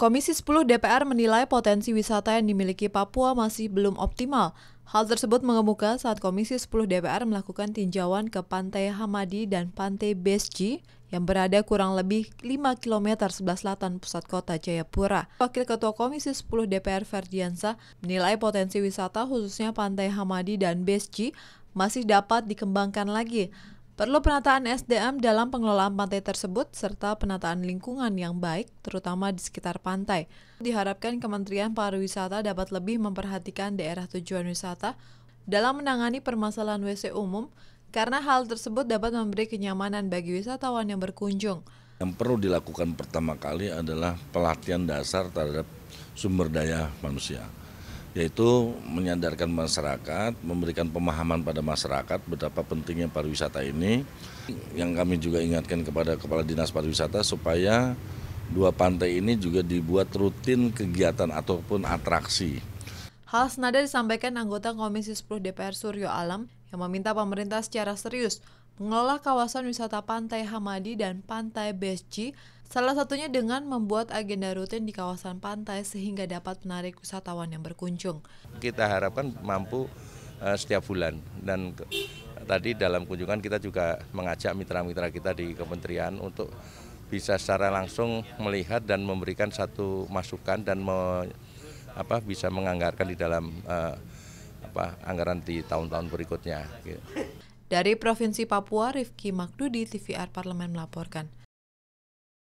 Komisi 10 DPR menilai potensi wisata yang dimiliki Papua masih belum optimal. Hal tersebut mengemuka saat Komisi 10 DPR melakukan tinjauan ke Pantai Hamadi dan Pantai Besji yang berada kurang lebih 5 km sebelah selatan pusat kota Jayapura. Wakil Ketua Komisi 10 DPR Ferdiansa menilai potensi wisata khususnya Pantai Hamadi dan Besji masih dapat dikembangkan lagi Perlu penataan SDM dalam pengelolaan pantai tersebut serta penataan lingkungan yang baik terutama di sekitar pantai. Diharapkan Kementerian Pariwisata dapat lebih memperhatikan daerah tujuan wisata dalam menangani permasalahan WC umum karena hal tersebut dapat memberi kenyamanan bagi wisatawan yang berkunjung. Yang perlu dilakukan pertama kali adalah pelatihan dasar terhadap sumber daya manusia yaitu menyadarkan masyarakat, memberikan pemahaman pada masyarakat betapa pentingnya pariwisata ini. Yang kami juga ingatkan kepada Kepala Dinas Pariwisata supaya dua pantai ini juga dibuat rutin kegiatan ataupun atraksi. Hal senada disampaikan anggota Komisi 10 DPR Suryo Alam yang meminta pemerintah secara serius mengelola kawasan wisata Pantai Hamadi dan Pantai Besji, salah satunya dengan membuat agenda rutin di kawasan pantai sehingga dapat menarik wisatawan yang berkunjung. Kita harapkan mampu eh, setiap bulan dan tadi dalam kunjungan kita juga mengajak mitra-mitra kita di kementerian untuk bisa secara langsung melihat dan memberikan satu masukan dan me, apa bisa menganggarkan di dalam uh, apa anggaran di tahun-tahun berikutnya. Gitu. Dari Provinsi Papua, Rifki Makdudi, TVR Parlemen melaporkan.